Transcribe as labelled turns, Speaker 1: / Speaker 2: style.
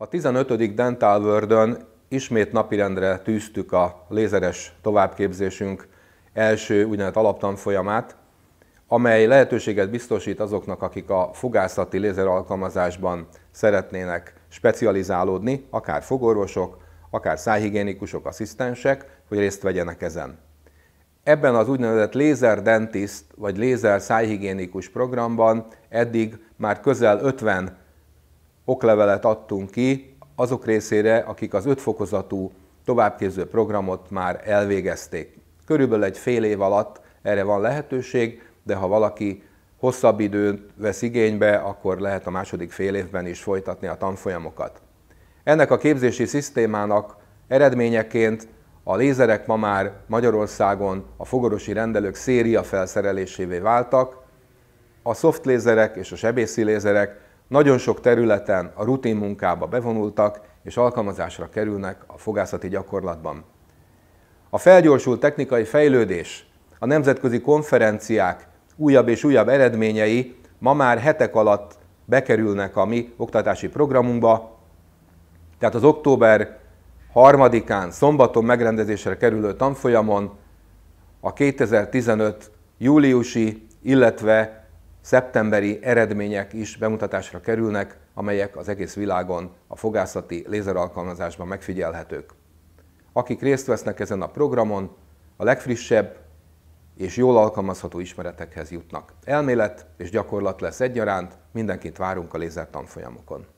Speaker 1: A 15. Dental world ismét napirendre tűztük a lézeres továbbképzésünk első úgynevezett alaptanfolyamát, amely lehetőséget biztosít azoknak, akik a fogászati lézeralkalmazásban szeretnének specializálódni, akár fogorvosok, akár szájhigiénikusok, asszisztensek, hogy részt vegyenek ezen. Ebben az úgynevezett lézer dentist vagy lézer szájhigiénikus programban eddig már közel 50 oklevelet adtunk ki azok részére, akik az ötfokozatú továbbképző programot már elvégezték. Körülbelül egy fél év alatt erre van lehetőség, de ha valaki hosszabb időt vesz igénybe, akkor lehet a második fél évben is folytatni a tanfolyamokat. Ennek a képzési szisztémának eredményeként a lézerek ma már Magyarországon a fogorosi rendelők széria felszerelésévé váltak, a szoftlézerek és a sebészi lézerek nagyon sok területen a rutin munkába bevonultak és alkalmazásra kerülnek a fogászati gyakorlatban. A felgyorsult technikai fejlődés, a nemzetközi konferenciák újabb és újabb eredményei ma már hetek alatt bekerülnek a mi oktatási programunkba, tehát az október 3-án, szombaton megrendezésre kerülő tanfolyamon a 2015 júliusi, illetve szeptemberi eredmények is bemutatásra kerülnek, amelyek az egész világon a fogászati lézeralkalmazásban megfigyelhetők. Akik részt vesznek ezen a programon, a legfrissebb és jól alkalmazható ismeretekhez jutnak. Elmélet és gyakorlat lesz egyaránt, mindenkit várunk a lézertanfolyamokon.